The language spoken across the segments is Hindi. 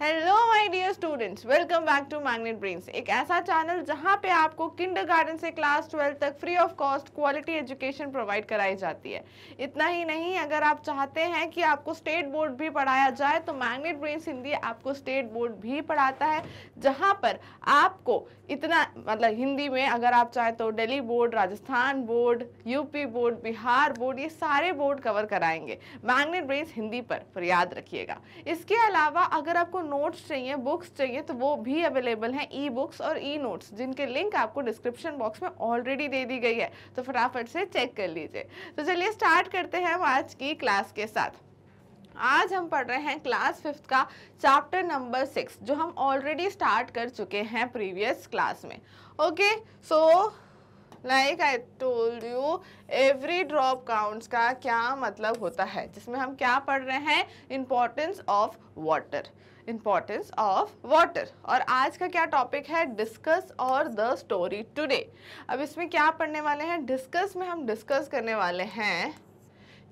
Hello my dear students welcome back to Magnet Brains एक ऐसा चैनल जहां पे आपको किंडरगार्टन से क्लास ट्वेल्थ तक free of cost quality education provide कराई जाती है इतना ही नहीं अगर आप चाहते हैं कि आपको स्टेट बोर्ड भी पढ़ाया जाए तो मैग्नेट ब्रेन्स हिंदी आपको स्टेट बोर्ड भी पढ़ाता है जहाँ पर आपको इतना मतलब हिंदी में अगर आप चाहें तो Delhi board Rajasthan board UP board Bihar board ये सारे बोर्ड कवर कराएंगे मैग्नेट ब्रेन्स हिंदी पर, पर याद रखिएगा इसके अलावा अगर आपको नोट्स चाहिए बुक्स चाहिए तो वो भी अवेलेबल हैं ई बुक्स और ई नोट्स जिनके लिंक आपको डिस्क्रिप्शन बॉक्स में ऑलरेडी दे दी गई है तो फटाफट से चेक कर लीजिए तो चलिए स्टार्ट करते हैं आज की क्लास के साथ आज हम पढ़ रहे हैं क्लास फिफ्थ का चैप्टर नंबर सिक्स जो हम ऑलरेडी स्टार्ट कर चुके हैं प्रीवियस क्लास में okay so like I told you every drop counts का क्या मतलब होता है जिसमें हम क्या पढ़ रहे हैं importance of water importance of water और आज का क्या टॉपिक है डिस्कस और द स्टोरी टुडे अब इसमें क्या पढ़ने वाले हैं डिस्कस में हम डिस्कस करने वाले हैं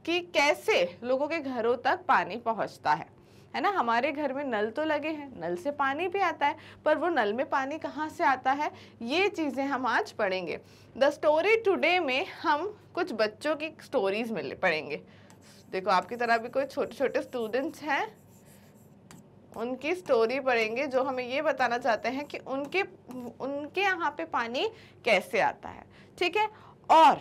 कि कैसे लोगों के घरों तक पानी पहुंचता है है ना हमारे घर में नल तो लगे हैं नल से पानी भी आता है पर वो नल में पानी कहाँ से आता है ये चीज़ें हम आज पढ़ेंगे द स्टोरी टुडे में हम कुछ बच्चों की स्टोरीज मिले पढ़ेंगे देखो आपकी तरह भी कोई छोटे छोटे स्टूडेंट्स हैं उनकी स्टोरी पढ़ेंगे जो हमें ये बताना चाहते हैं कि उनके उनके यहाँ पे पानी कैसे आता है ठीक है और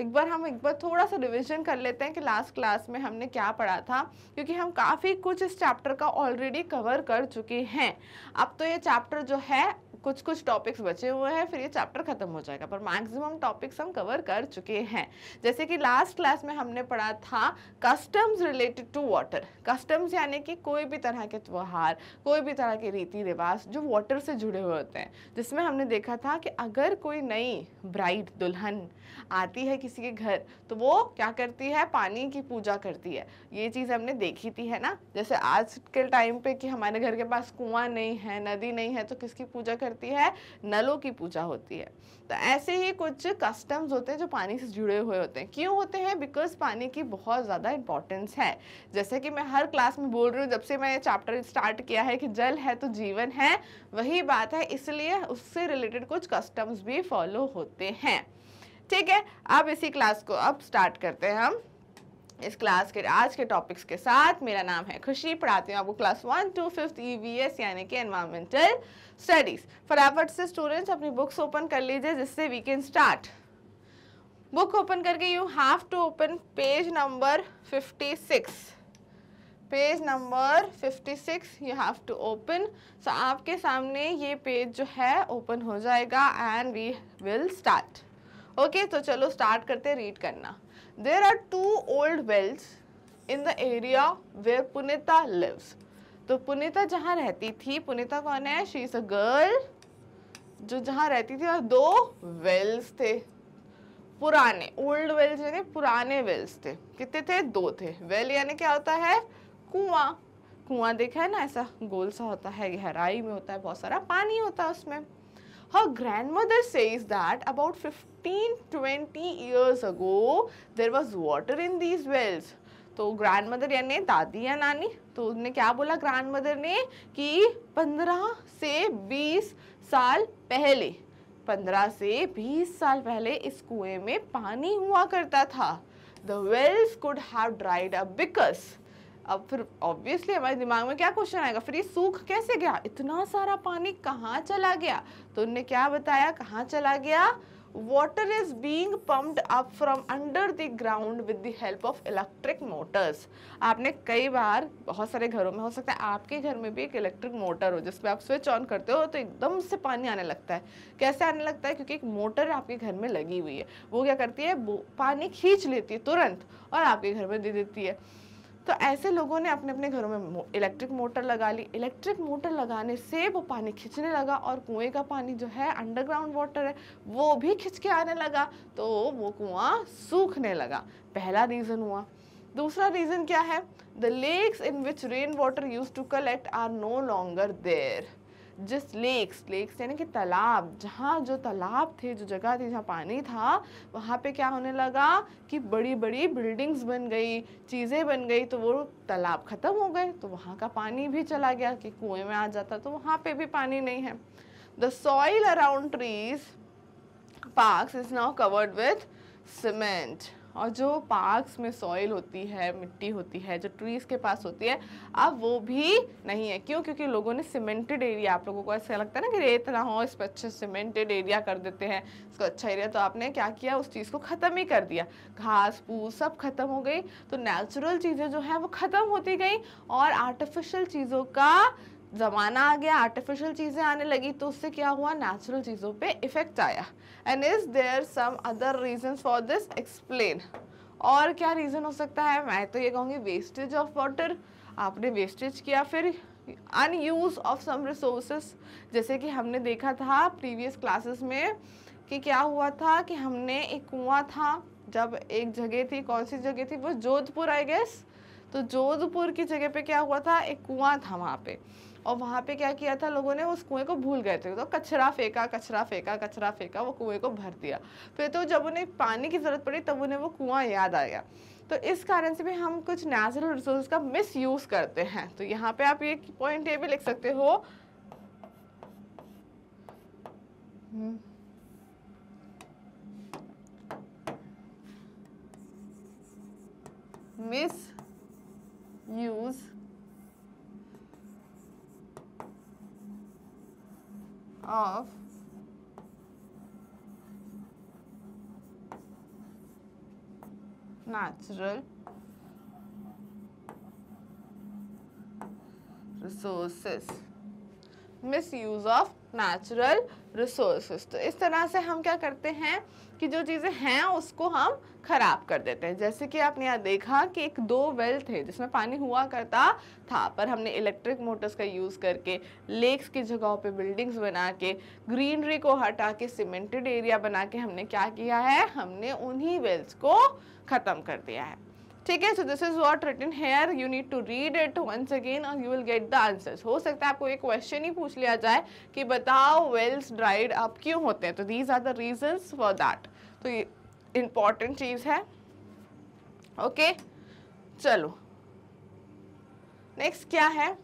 एक बार हम एक बार थोड़ा सा रिवीजन कर लेते हैं कि लास्ट क्लास में हमने क्या पढ़ा था क्योंकि हम काफ़ी कुछ इस चैप्टर का ऑलरेडी कवर कर चुके हैं अब तो ये चैप्टर जो है कुछ कुछ टॉपिक्स बचे हुए हैं फिर ये चैप्टर खत्म हो जाएगा पर मैक्सिमम टॉपिक्स हम कवर कर चुके हैं जैसे कि लास्ट क्लास में हमने पढ़ा था customs related to water customs यानी कि कोई भी तरह के त्यौहार कोई भी तरह के रीति रिवाज जो वाटर से जुड़े हुए होते हैं जिसमें हमने देखा था कि अगर कोई नई ब्राइड दुल्हन आती है किसी के घर तो वो क्या करती है पानी की पूजा करती है ये चीज़ हमने देखी थी है ना जैसे आज के टाइम पे कि हमारे घर के पास कुआं नहीं है नदी नहीं है तो किसकी पूजा कर करती है नलों की पूजा होती है तो ऐसे ही कुछ कस्टम्स होते हैं जो पानी से जुड़े हुए होते हैं क्यों होते हैं बिकॉज पानी की बहुत ज़्यादा इंपॉर्टेंस है जैसे कि मैं हर क्लास में बोल रही हूँ जब से मैं चैप्टर स्टार्ट किया है कि जल है तो जीवन है वही बात है इसलिए उससे रिलेटेड कुछ कस्टम्स भी फॉलो होते हैं ठीक है अब इसी क्लास को अब स्टार्ट करते हैं हम इस क्लास के आज के टॉपिक्स के साथ मेरा नाम है खुशी पढ़ाती हूँ आपको class one to fifth E यानी कि एनवायरमेंटल स्टडीज फटाफट से स्टूडेंट्स अपनी बुक्स ओपन कर लीजिए जिससे we can start book open करके you have to open page number 56 page number 56 you have to open so आपके सामने ये पेज जो है ओपन हो जाएगा and we will start okay तो चलो स्टार्ट करते रीड करना there are two old wells in the area where Punita lives तो पुनीता जहाँ रहती थी पुनीता कौन है शी इज़ अ गर्ल जो जहाँ रहती थी और दो वेल्स थे पुराने ओल्ड वेल्स यानी पुराने वेल्स थे कितने थे दो थे वेल यानी क्या होता है कुआं कुआं देखा है ना ऐसा गोल सा होता है गहराई में होता है बहुत सारा पानी होता है उसमें her her grandmother says that about fifteen twenty years ago there was water in these wells तो ग्रैंड मदर यानी दादी या नानी तो उसने क्या बोला ग्रैंड मदर ने कि 15 से 20 साल पहले 15 से 20 साल पहले इस कुएं में पानी हुआ करता था the wells could have dried up because अब फिर ऑब्वियसली हमारे दिमाग में क्या क्वेश्चन आएगा फिर ये सूख कैसे गया इतना सारा पानी कहाँ चला गया तो उनने क्या बताया कहाँ चला गया water is being pumped up from under the ground with the help of electric motors आपने कई बार बहुत सारे घरों में हो सकता है आपके घर में भी एक इलेक्ट्रिक मोटर हो जिसमें आप स्विच ऑन करते हो तो एकदम से पानी आने लगता है कैसे आने लगता है क्योंकि एक मोटर आपके घर में लगी हुई है वो क्या करती है पानी खींच लेती है तुरंत और आपके घर में दे देती है तो ऐसे लोगों ने अपने अपने घरों में इलेक्ट्रिक मोटर लगा ली इलेक्ट्रिक मोटर लगाने से वो पानी खींचने लगा और कुएं का पानी जो है अंडरग्राउंड वाटर है वो भी खींच के आने लगा तो वो कुआं सूखने लगा पहला रीज़न हुआ दूसरा रीज़न क्या है the lakes in which rain water used to collect are no longer there जिस लेक्स लेक्स यानी कि तालाब जहाँ जो तालाब थे जो जगह थी जहाँ पानी था वहाँ पे क्या होने लगा कि बड़ी बड़ी बिल्डिंग्स बन गई चीज़ें बन गई तो वो तालाब ख़त्म हो गए तो वहाँ का पानी भी चला गया कि कुएं में आ जाता तो वहाँ पे भी पानी नहीं है the soil around trees park is now covered with cement और जो पार्क्स में सॉइल होती है मिट्टी होती है जो ट्रीज़ के पास होती है अब वो भी नहीं है क्यों क्योंकि लोगों ने सीमेंटेड एरिया आप लोगों को ऐसा लगता है ना कि रेत ना हो इस पर अच्छे सीमेंटेड एरिया कर देते हैं इसको अच्छा एरिया तो आपने क्या किया उस चीज़ को ख़त्म ही कर दिया घास फूस सब ख़त्म हो गई तो नेचुरल चीज़ें जो हैं वो ख़त्म होती गई और आर्टिफिशियल चीज़ों का ज़माना आ गया आर्टिफिशियल चीज़ें आने लगी तो उससे क्या हुआ नेचुरल चीज़ों पे इफ़ेक्ट आया and is there some other reason for this explain और क्या रीज़न हो सकता है मैं तो ये कहूँगी वेस्टेज ऑफ वाटर आपने वेस्टेज किया फिर अनयूज़ ऑफ सम रिसोर्सेस जैसे कि हमने देखा था प्रीवियस क्लासेस में कि क्या हुआ था कि हमने एक कुआं था जब एक जगह थी कौन सी जगह थी वो जोधपुर आई गेस तो जोधपुर की जगह पे क्या हुआ था एक कुआं था वहाँ पे और वहाँ पे क्या किया था लोगों ने उस कुएं को भूल गए थे तो कचरा फेंका कचरा फेंका कचरा फेंका वो कुएं को भर दिया फिर तो जब उन्हें पानी की ज़रूरत पड़ी तब उन्हें वो कुआं याद आ गया तो इस कारण से भी हम कुछ नेचुरल रिसोर्स का मिस यूज़ करते हैं तो यहाँ पे आप ये पॉइंट ये भी लिख सकते हो mis hmm. Use of natural resources misuse of natural resources तो इस तरह से हम क्या करते हैं कि जो चीज़ें हैं उसको हम खराब कर देते हैं जैसे कि आपने यहाँ देखा कि एक दो वेल थे जिसमें पानी हुआ करता था पर हमने इलेक्ट्रिक मोटर्स का यूज़ करके लेक्स की जगहों पे बिल्डिंग्स बना के ग्रीनरी को हटा के सीमेंटेड एरिया बना के हमने क्या किया है हमने उन्हीं वेल्स को ख़त्म कर दिया है ठीक है so this is what written here you need to read it once again और you will get the answers हो सकता है आपको एक क्वेश्चन ही पूछ लिया जाए कि बताओ वेल्स ड्राइड आप क्यों होते हैं तो these are the reasons for that तो ये इम्पॉर्टेंट चीज़ है ओके okay? चलो नेक्स्ट क्या है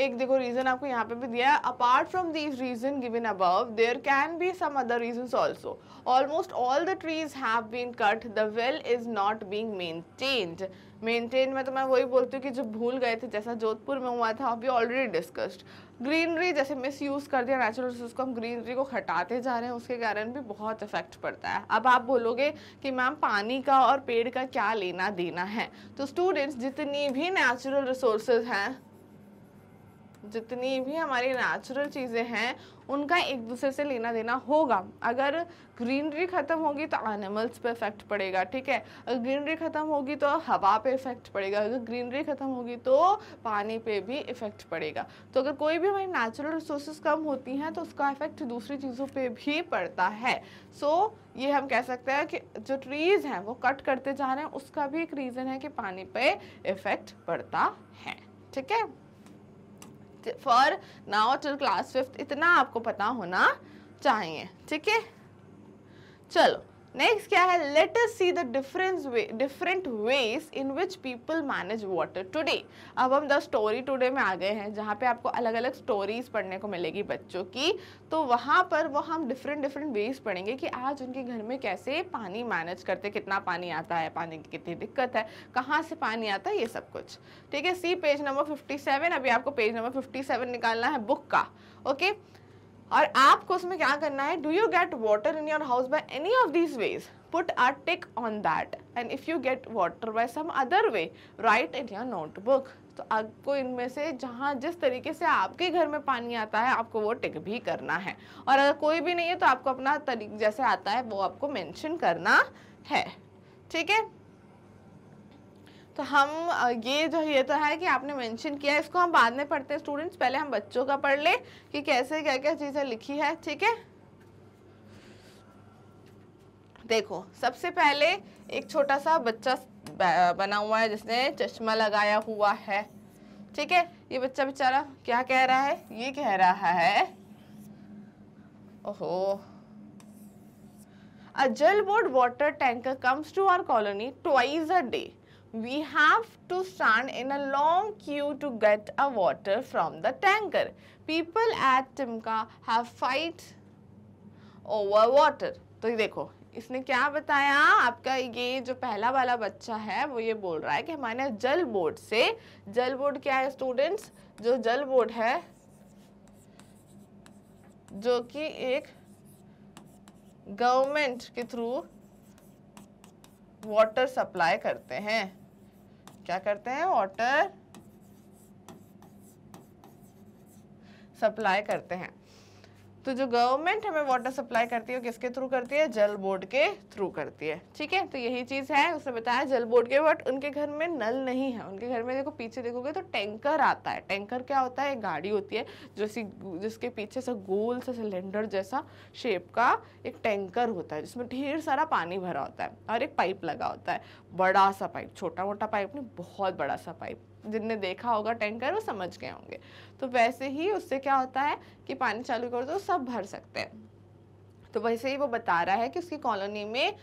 एक देखो रीजन आपको यहाँ पे भी दिया है apart from this reason given above there can be some other reason also almost all the trees have been cut the well is not being maintained maintain में तो मैं वही बोलती हूँ कि जो भूल गए थे जैसा जोधपुर में हुआ था अभी ऑलरेडी डिस्कस्ड ग्रीनरी जैसे मिस यूज़ कर दिया नेचुरल रिसोर्स को हम ग्रीनरी को हटाते जा रहे हैं उसके कारण भी बहुत इफेक्ट पड़ता है अब आप बोलोगे कि मैम पानी का और पेड़ का क्या लेना देना है तो स्टूडेंट्स जितनी भी नेचुरल रिसोर्सेज हैं जितनी भी हमारी नेचुरल चीज़ें हैं उनका एक दूसरे से लेना देना होगा अगर ग्रीनरी ख़त्म होगी तो एनिमल्स पे इफेक्ट पड़ेगा ठीक है अगर ग्रीनरी ख़त्म होगी तो हवा पे इफेक्ट पड़ेगा अगर ग्रीनरी ख़त्म होगी तो पानी पे भी इफेक्ट पड़ेगा तो अगर कोई भी हमारी नेचुरल रिसोर्सेज कम होती हैं तो उसका इफेक्ट दूसरी चीज़ों पर भी पड़ता है सो so, ये हम कह सकते हैं कि जो ट्रीज़ हैं वो कट करते जा रहे हैं उसका भी एक रीज़न है कि पानी पर इफेक्ट पड़ता है ठीक है for now till class fifth इतना आपको पता होना चाहिए ठीक है चलो नेक्स्ट क्या है let us see the difference way different ways in which people manage water today अब हम द स्टोरी टुडे में आ गए हैं जहाँ पे आपको अलग अलग स्टोरीज पढ़ने को मिलेगी बच्चों की तो वहाँ पर वो हम डिफरेंट डिफरेंट वेज पढ़ेंगे कि आज उनके घर में कैसे पानी मैनेज करते कितना पानी आता है पानी की कितनी दिक्कत है कहाँ से पानी आता है ये सब कुछ ठीक है सी पेज नंबर फिफ्टी अभी आपको पेज नंबर फिफ्टी निकालना है बुक का ओके okay? और आपको उसमें क्या करना है do you get water in your house by any of this ways put a tick on that and if you get water by some other way write in your notebook तो आपको इनमें से जहाँ जिस तरीके से आपके घर में पानी आता है आपको वो टिक भी करना है और अगर कोई भी नहीं है तो आपको अपना तरीक जैसे आता है वो आपको मेंशन करना है ठीक है तो हम ये जो ये तो है कि आपने मेंशन किया इसको हम बाद में पढ़ते हैं स्टूडेंट्स पहले हम बच्चों का पढ़ लें कि कैसे क्या क्या चीज़ें लिखी है ठीक है देखो सबसे पहले एक छोटा सा बच्चा बना हुआ है जिसने चश्मा लगाया हुआ है ठीक है ये बच्चा बेचारा क्या कह रहा है ये कह रहा है ओहो a Jal Board water tanker comes to our colony twice a day we have to stand in a long queue to get a water from the tanker. People at Timka have fight over water. to तो dekho इसने क्या बताया आपका ये जो पहला वाला बच्चा है वो ये बोल रहा है कि हमारे जल बोर्ड से जल बोर्ड क्या है स्टूडेंट्स जो जल बोर्ड है जो कि एक गवर्नमेंट के थ्रू वाटर सप्लाई करते हैं क्या करते हैं वाटर सप्लाई करते हैं तो जो गवर्नमेंट हमें वाटर सप्लाई करती है किसके थ्रू करती है जल बोर्ड के थ्रू करती है ठीक है तो यही चीज है उसने बताया जल बोर्ड के बट उनके घर में नल नहीं है उनके घर में देखो पीछे देखोगे तो टैंकर आता है टैंकर क्या होता है एक गाड़ी होती है जो जिसके पीछे से गोल सा सिलेंडर जैसा शेप का एक टैंकर होता है जिसमें ढेर सारा पानी भरा होता है और एक पाइप लगा होता है बड़ा सा पाइप छोटा मोटा पाइप नहीं बहुत बड़ा सा पाइप जिनने देखा होगा टैंकर वो समझ गए होंगे तो वैसे ही उससे क्या होता है कि पानी चालू कर दो तो सब भर सकते हैं तो वैसे ही वो बता रहा है कि उसकी कॉलोनी में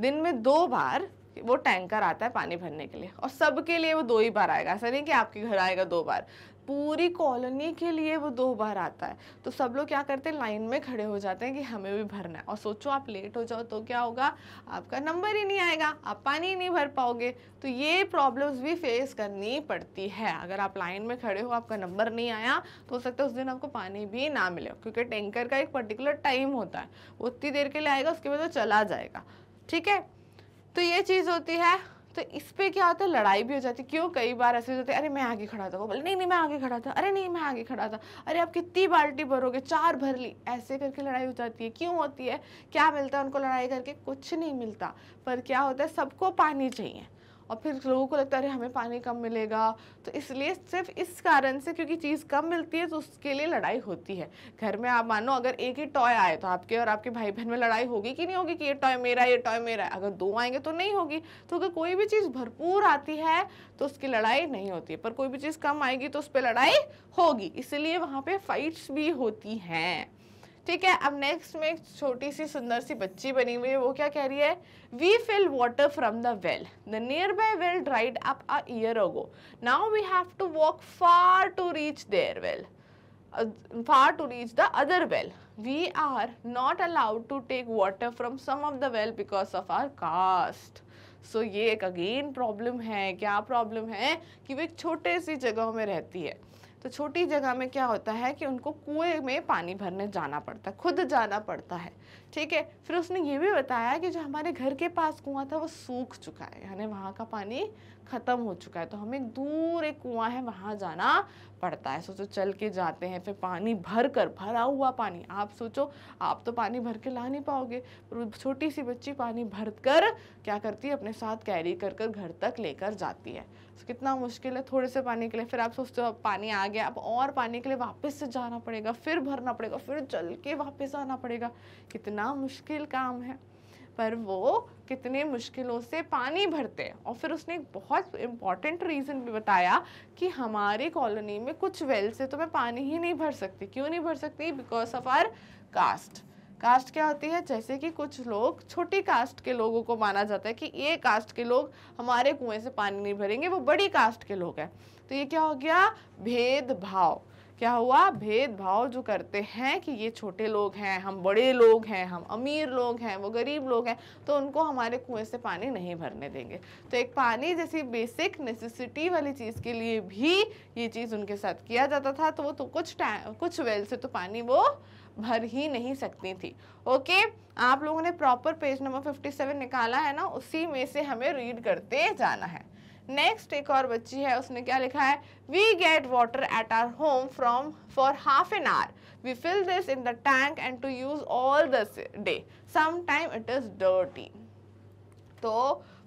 दिन में दो बार वो टैंकर आता है पानी भरने के लिए और सबके लिए वो दो ही बार आएगा ऐसा नहीं कि आपके घर आएगा दो बार पूरी कॉलोनी के लिए वो दो बार आता है तो सब लोग क्या करते हैं लाइन में खड़े हो जाते हैं कि हमें भी भरना है और सोचो आप लेट हो जाओ तो क्या होगा आपका नंबर ही नहीं आएगा आप पानी ही नहीं भर पाओगे तो ये प्रॉब्लम्स भी फेस करनी पड़ती है अगर आप लाइन में खड़े हो आपका नंबर नहीं आया तो हो सकता है उस दिन आपको पानी भी ना मिले क्योंकि टैंकर का एक पर्टिकुलर टाइम होता है वो उतनी देर के लिए आएगा उसके बाद वो चला जाएगा ठीक है तो ये चीज़ होती है तो इस पर क्या होता है लड़ाई भी हो जाती क्यों कई बार ऐसे हो जाते अरे मैं आगे खड़ा था वो बोले नहीं नहीं मैं आगे खड़ा था अरे नहीं मैं आगे खड़ा था अरे आप कितनी बाल्टी भरोगे चार भर ली ऐसे करके लड़ाई हो जाती है क्यों होती है क्या मिलता है उनको लड़ाई करके कुछ नहीं मिलता पर क्या होता है सबको पानी चाहिए और फिर लोगों को लगता है अरे हमें पानी कम मिलेगा तो इसलिए सिर्फ इस कारण से क्योंकि चीज़ कम मिलती है तो उसके लिए लड़ाई होती है घर में आप मानो अगर एक ही टॉय आए तो आपके और आपके भाई बहन में लड़ाई होगी कि नहीं होगी कि ये टॉय मेरा ये टॉय मेरा है अगर दो आएंगे तो नहीं होगी तो अगर कोई भी चीज़ भरपूर आती है तो उसकी लड़ाई नहीं होती है पर कोई भी चीज़ कम आएगी तो उस पर लड़ाई होगी इसलिए वहाँ पर फाइट्स भी होती हैं ठीक है अब नेक्स्ट में एक छोटी सी सुंदर सी बच्ची बनी हुई है वो क्या कह रही है we fill water from the well the nearby well dried up a year ago now we have to walk far to reach there well far to reach the other well we are not allowed to take water from some of the well because of our caste so ये एक अगेन प्रॉब्लम है क्या प्रॉब्लम है कि वो एक छोटे सी जगह में रहती है तो छोटी जगह में क्या होता है कि उनको कुएं में पानी भरने जाना पड़ता है खुद जाना पड़ता है ठीक है फिर उसने ये भी बताया कि जो हमारे घर के पास कुआं था वो सूख चुका है यानी वहाँ का पानी ख़त्म हो चुका है तो हमें दूर एक कुआं है वहाँ जाना पड़ता है सोचो चल के जाते हैं फिर पानी भर कर भरा हुआ पानी आप सोचो आप तो पानी भर के ला नहीं पाओगे पर छोटी सी बच्ची पानी भर कर क्या करती है अपने साथ कैरी कर कर घर तक लेकर जाती है तो कितना मुश्किल है थोड़े से पानी के लिए फिर आप सोचते हो अब पानी आ गया अब और पानी के लिए वापस से जाना पड़ेगा फिर भरना पड़ेगा फिर चल के वापस आना पड़ेगा कितना मुश्किल काम है पर वो कितने मुश्किलों से पानी भरते हैं और फिर उसने एक बहुत इम्पॉर्टेंट रीज़न भी बताया कि हमारी कॉलोनी में कुछ वेल से तो मैं पानी ही नहीं भर सकती क्यों नहीं भर सकती because of our caste caste क्या होती है जैसे कि कुछ लोग छोटी कास्ट के लोगों को माना जाता है कि ये कास्ट के लोग हमारे कुएं से पानी नहीं भरेंगे वो बड़ी कास्ट के लोग हैं तो ये क्या हो गया भेदभाव क्या हुआ भेदभाव जो करते हैं कि ये छोटे लोग हैं हम बड़े लोग हैं हम अमीर लोग हैं वो गरीब लोग हैं तो उनको हमारे कुएं से पानी नहीं भरने देंगे तो एक पानी जैसी बेसिक नेसेसिटी वाली चीज़ के लिए भी ये चीज़ उनके साथ किया जाता था तो वो तो कुछ टाइम कुछ वेल से तो पानी वो भर ही नहीं सकती थी ओके आप लोगों ने प्रॉपर पेज नंबर फिफ्टी निकाला है ना उसी में से हमें रीड करते जाना है नेक्स्ट एक और बच्ची है उसने क्या लिखा है we get water at our home from for half an hour we fill this in the tank and to use all this day some it is dirty तो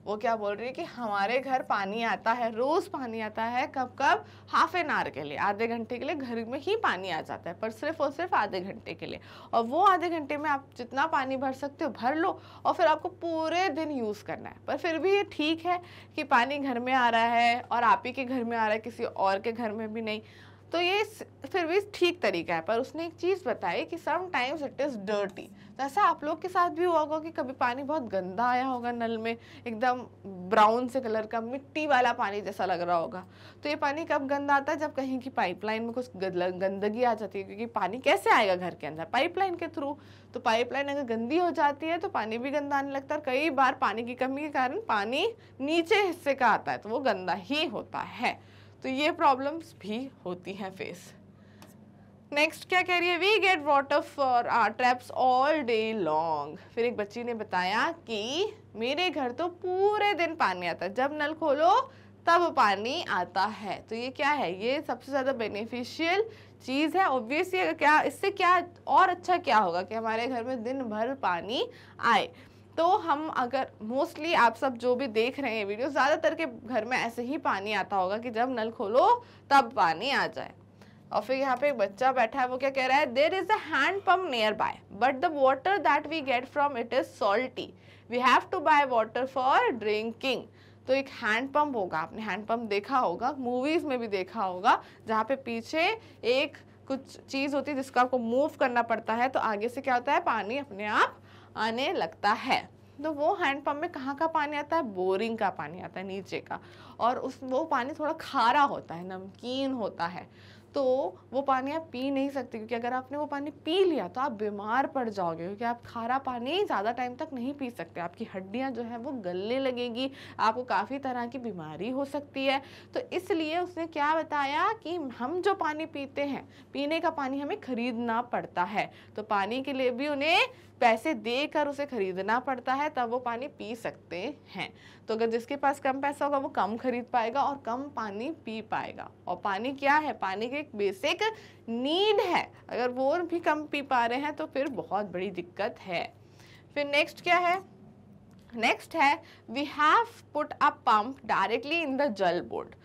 वो क्या बोल रही है कि हमारे घर पानी आता है रोज़ पानी आता है कब कब हाफ एन आवर के लिए आधे घंटे के लिए घर में ही पानी आ जाता है पर सिर्फ और सिर्फ आधे घंटे के लिए और वो आधे घंटे में आप जितना पानी भर सकते हो भर लो और फिर आपको पूरे दिन यूज़ करना है पर फिर भी ये ठीक है कि पानी घर में आ रहा है और आप ही के घर में आ रहा है किसी और के घर में भी नहीं तो ये फिर भी ठीक तरीका है पर उसने एक चीज़ बताई कि समटाइम्स इट इज़ डर्टी तो ऐसा आप लोग के साथ भी हुआ होगा कि कभी पानी बहुत गंदा आया होगा नल में एकदम ब्राउन से कलर का मिट्टी वाला पानी जैसा लग रहा होगा तो ये पानी कब गंदा आता है जब कहीं की पाइपलाइन में कुछ गंदगी आ जाती है क्योंकि पानी कैसे आएगा घर के अंदर पाइपलाइन के थ्रू तो पाइपलाइन अगर गंदी हो जाती है तो पानी भी गंदा आने लगता है कई बार पानी की कमी के कारण पानी नीचे हिस्से का आता है तो वो गंदा ही होता है तो ये प्रॉब्लम्स भी होती हैं फेस नेक्स्ट क्या कह रही है we get water for our traps all day long फिर एक बच्ची ने बताया कि मेरे घर तो पूरे दिन पानी आता है जब नल खोलो तब पानी आता है तो ये क्या है ये सबसे ज़्यादा बेनिफिशियल चीज़ है ऑब्वियसली अगर क्या इससे क्या और अच्छा क्या होगा कि हमारे घर में दिन भर पानी आए तो हम अगर मोस्टली आप सब जो भी देख रहे हैं वीडियो ज़्यादातर के घर में ऐसे ही पानी आता होगा कि जब नल खोलो तब पानी आ जाए और फिर यहाँ पे एक बच्चा बैठा है वो क्या कह रहा है there is a hand pump nearby but the water that we get from it is salty we have to buy water for drinking तो एक हैंड पम्प होगा आपने हैंड पम्प देखा होगा मूवीज़ में भी देखा होगा जहाँ पे पीछे एक कुछ चीज़ होती है जिसको आपको मूव करना पड़ता है तो आगे से क्या होता है पानी अपने आप आने लगता है तो वो हैंड पंप में कहाँ का पानी आता है बोरिंग का पानी आता है नीचे का और उस वो पानी थोड़ा खारा होता है नमकीन होता है तो वो पानी आप पी नहीं सकते क्योंकि अगर आपने वो पानी पी लिया तो आप बीमार पड़ जाओगे क्योंकि आप खारा पानी ज़्यादा टाइम तक नहीं पी सकते आपकी हड्डियाँ जो है वो गलने लगेगी आपको काफ़ी तरह की बीमारी हो सकती है तो इसलिए उसने क्या बताया कि हम जो पानी पीते हैं पीने का पानी हमें खरीदना पड़ता है तो पानी के लिए भी उन्हें पैसे देकर उसे खरीदना पड़ता है तब वो पानी पी सकते हैं तो अगर जिसके पास कम पैसा होगा वो कम खरीद पाएगा और कम पानी पी पाएगा और पानी क्या है पानी की एक बेसिक नीड है अगर वो भी कम पी पा रहे हैं तो फिर बहुत बड़ी दिक्कत है फिर नेक्स्ट क्या है नेक्स्ट है we have put a pump directly in the Jal Board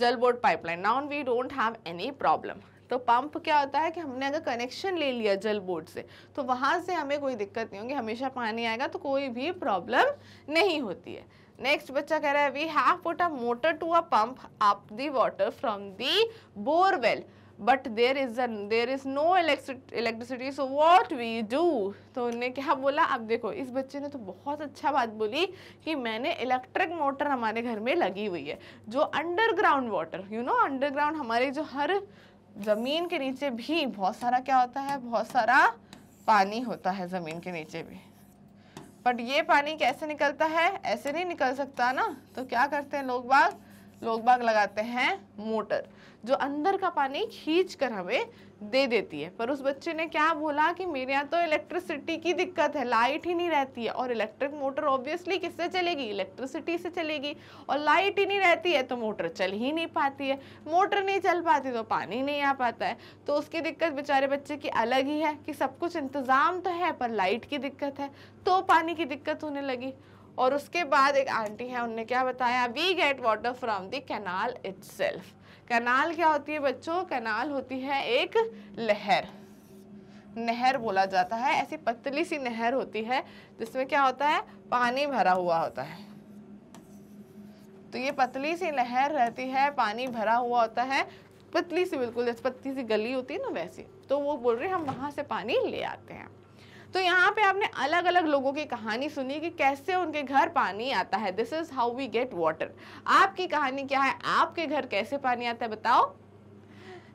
Jal Board pipeline now we don't have any problem तो पंप क्या होता है कि हमने अगर कनेक्शन ले लिया जल बोर्ड से तो वहाँ से हमें कोई दिक्कत नहीं होगी हमेशा पानी आएगा तो कोई भी प्रॉब्लम नहीं होती है नेक्स्ट बच्चा कह रहा है we have put a motor to a pump up the water from the borewell but there is there is no electricity so what we do तो उन्होंने क्या बोला अब देखो इस बच्चे ने तो बहुत अच्छा बात बोली कि मैंने इलेक्ट्रिक मोटर हमारे घर में लगी हुई है जो underground water you know underground हमारे जो हर ज़मीन के नीचे भी बहुत सारा क्या होता है बहुत सारा पानी होता है ज़मीन के नीचे भी बट ये पानी कैसे निकलता है ऐसे नहीं निकल सकता ना तो क्या करते हैं लोग बाग लोग बाग लगाते हैं मोटर जो अंदर का पानी खींच कर हमें दे देती है पर उस बच्चे ने क्या बोला कि मेरे यहाँ तो इलेक्ट्रिसिटी की दिक्कत है लाइट ही नहीं रहती है और इलेक्ट्रिक मोटर ऑब्वियसली किससे चलेगी इलेक्ट्रिसिटी से चलेगी और लाइट ही नहीं रहती है तो मोटर चल ही नहीं पाती है मोटर नहीं चल पाती तो पानी नहीं आ पाता है तो उसकी दिक्कत बेचारे बच्चे की अलग ही है कि सब कुछ इंतज़ाम तो है पर लाइट की दिक्कत है तो पानी की दिक्कत होने लगी और उसके बाद एक आंटी है उनने क्या बताया we get water from the canal it's canal क्या होती है बच्चों कनाल होती है एक लहर नहर बोला जाता है ऐसी पतली सी नहर होती है जिसमें क्या होता है पानी भरा हुआ होता है तो ये पतली सी नहर रहती है पानी भरा हुआ होता है पतली सी बिल्कुल जैसे पतली सी गली होती है ना वैसी तो वो बोल रहे हम वहां से पानी ले आते हैं तो यहाँ पे आपने अलग अलग लोगों की कहानी सुनी कि कैसे उनके घर पानी आता है this is how we get water आपकी कहानी क्या है आपके घर कैसे पानी आता है बताओ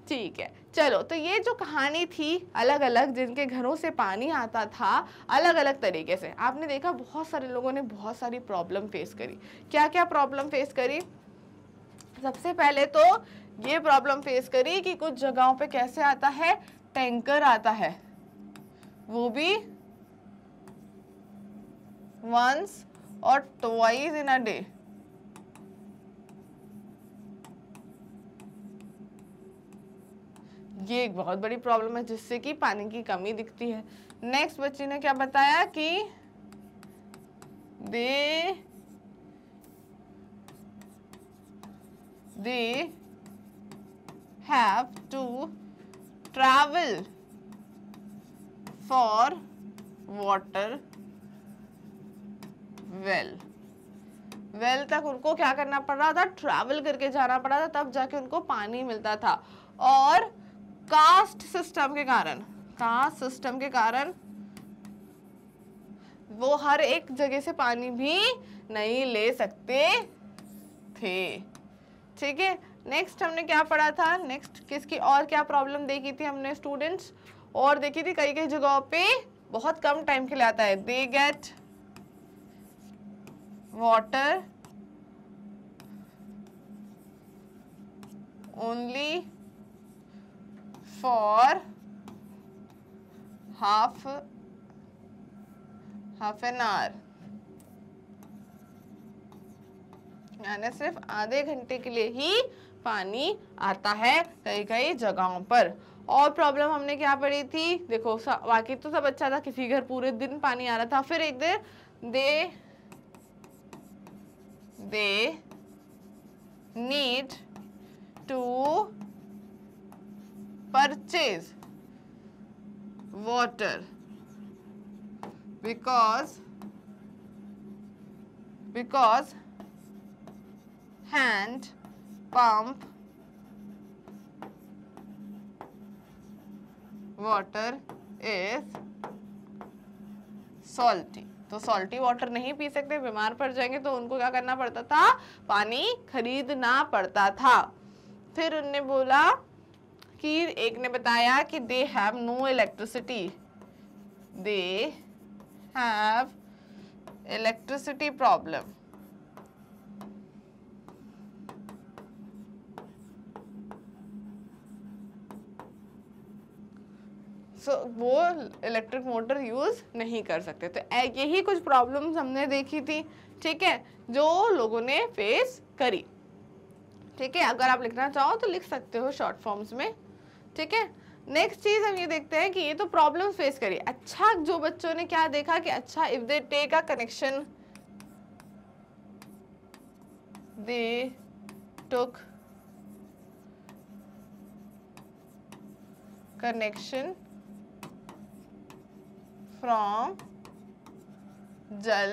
ठीक है चलो तो ये जो कहानी थी अलग अलग जिनके घरों से पानी आता था अलग अलग तरीके से आपने देखा बहुत सारे लोगों ने बहुत सारी प्रॉब्लम फेस करी क्या क्या प्रॉब्लम फेस करी सबसे पहले तो ये प्रॉब्लम फेस करी कि कुछ जगहों पे कैसे आता है टैंकर आता है वो भी वंस और ट्वाइस इन अ डे ये एक बहुत बड़ी प्रॉब्लम है जिससे कि पानी की कमी दिखती है नेक्स्ट बच्ची ने क्या बताया कि they they have to travel for water well well तक उनको क्या करना पड़ रहा था ट्रैवल करके जाना पड़ा था तब जाके उनको पानी मिलता था और कास्ट सिस्टम के कारण कास्ट सिस्टम के कारण वो हर एक जगह से पानी भी नहीं ले सकते थे ठीक है नेक्स्ट हमने क्या पढ़ा था नेक्स्ट किसकी और क्या प्रॉब्लम देखी थी हमने स्टूडेंट्स और देखिए थी कई कई जगहों पे बहुत कम टाइम के लिए आता है they get water only for half half an hour यानी सिर्फ आधे घंटे के लिए ही पानी आता है कई कई जगहों पर और प्रॉब्लम हमने क्या पढ़ी थी देखो बाकी तो सब अच्छा था किसी घर पूरे दिन पानी आ रहा था फिर एक there they they need to purchase water because because hand pump water is salty तो सॉल्टी वाटर नहीं पी सकते बीमार पड़ जाएंगे तो उनको क्या करना पड़ता था पानी खरीदना पड़ता था फिर उनने बोला कि एक ने बताया कि they have no electricity they have electricity problem so so, वो इलेक्ट्रिक मोटर यूज़ नहीं कर सकते तो यही कुछ प्रॉब्लम्स हमने देखी थी ठीक है जो लोगों ने फेस करी ठीक है अगर आप लिखना चाहो तो लिख सकते हो शॉर्ट फॉर्म्स में ठीक है नेक्स्ट चीज़ हम ये देखते हैं कि ये तो प्रॉब्लम फेस करिए अच्छा जो बच्चों ने क्या देखा कि अच्छा if they take a connection they took connection from Jal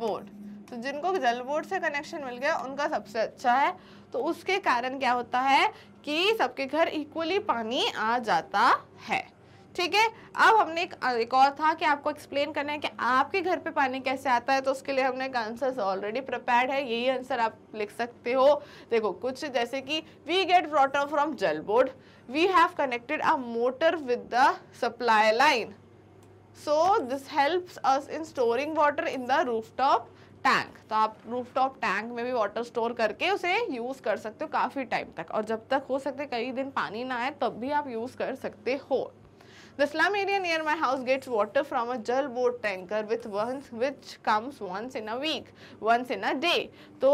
Board तो जिनको जल बोर्ड से कनेक्शन मिल गया उनका सबसे अच्छा है तो उसके कारण क्या होता है कि सबके घर इक्वली पानी आ जाता है ठीक है अब हमने एक, एक और था कि आपको एक्सप्लेन करना है कि आपके घर पे पानी कैसे आता है तो उसके लिए हमने एक आंसर ऑलरेडी प्रिपेयर है यही आंसर आप लिख सकते हो देखो कुछ जैसे कि we get water from Jal Board we have connected a motor with the supply line so this helps us in storing water in the rooftop tank तो आप रूफटॉप टैंक में भी वाटर स्टोर करके उसे यूज़ कर सकते हो काफ़ी टाइम तक और जब तक हो सकते कई दिन पानी ना आए तब भी आप यूज़ कर सकते हो the slum area near my house gets water from a Jal Board tanker with once which comes once in a week once in a day तो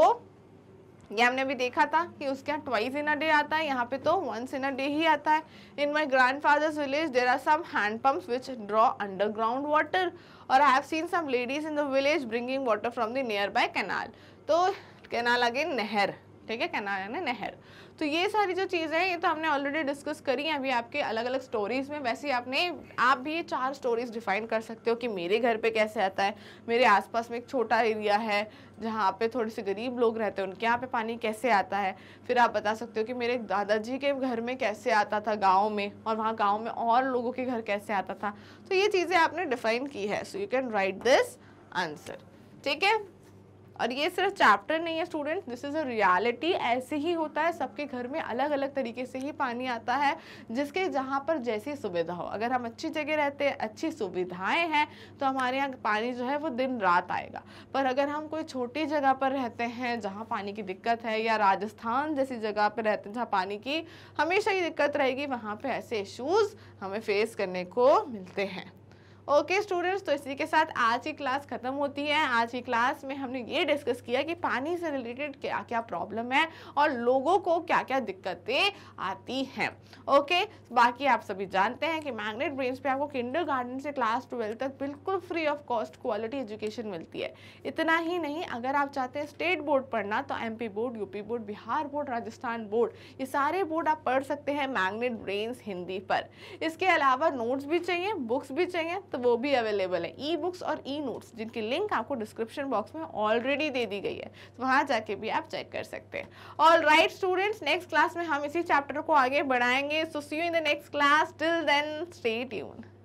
ये हमने अभी देखा था कि उसके यहाँ ट्वाइस इन अ डे आता है यहाँ पे तो वंस इन अ डे ही आता है in my grandfather's village there are some hand pump which draw underground water और I have seen some ladies in the village bringing water from the nearby canal तो कैनाल अगेन नहर ठीक है कैनाल यानी नहर तो ये सारी जो चीज़ें हैं ये तो हमने ऑलरेडी डिस्कस करी हैं अभी आपके अलग अलग स्टोरीज़ में वैसे ही आपने आप भी ये चार स्टोरीज़ डिफाइन कर सकते हो कि मेरे घर पे कैसे आता है मेरे आसपास में एक छोटा एरिया है जहाँ पे थोड़े से गरीब लोग रहते हैं उनके यहाँ पे पानी कैसे आता है फिर आप बता सकते हो कि मेरे दादाजी के घर में कैसे आता था गाँव में और वहाँ गाँव में और लोगों के घर कैसे आता था तो ये चीज़ें आपने डिफाइन की है so you can write this answer ठीक है और ये सिर्फ चैप्टर नहीं है student this is a reality ऐसे ही होता है सबके घर में अलग अलग तरीके से ही पानी आता है जिसके जहाँ पर जैसी सुविधा हो अगर हम अच्छी जगह रहते हैं अच्छी सुविधाएं हैं तो हमारे यहाँ पानी जो है वो दिन रात आएगा पर अगर हम कोई छोटी जगह पर रहते हैं जहाँ पानी की दिक्कत है या राजस्थान जैसी जगह पर रहते हैं जहाँ पानी की हमेशा ही दिक्कत रहेगी वहाँ पर ऐसे इशूज़ हमें फेस करने को मिलते हैं ओके okay, स्टूडेंट्स तो इसी के साथ आज की क्लास ख़त्म होती है आज की क्लास में हमने ये डिस्कस किया कि पानी से रिलेटेड क्या क्या प्रॉब्लम है और लोगों को क्या क्या दिक्कतें आती हैं ओके okay, बाकी आप सभी जानते हैं कि मैग्नेट ब्रेन्स पे आपको किंडर गार्डन से क्लास ट्वेल्थ तक बिल्कुल free of cost quality education मिलती है इतना ही नहीं अगर आप चाहते हैं स्टेट बोर्ड पढ़ना तो M board UP board Bihar board Rajasthan board ये सारे बोर्ड आप पढ़ सकते हैं मैग्नेट ब्रेन्स हिंदी पर इसके अलावा नोट्स भी चाहिए बुक्स भी चाहिए तो तो वो भी अवेलेबल है ई बुक्स और ई नोट्स जिनकी लिंक आपको डिस्क्रिप्शन बॉक्स में ऑलरेडी दे दी गई है तो वहाँ जाके भी आप चेक कर सकते हैं all right students next class में हम इसी चैप्टर को आगे बढ़ाएंगे so see you in the next class till then stay tune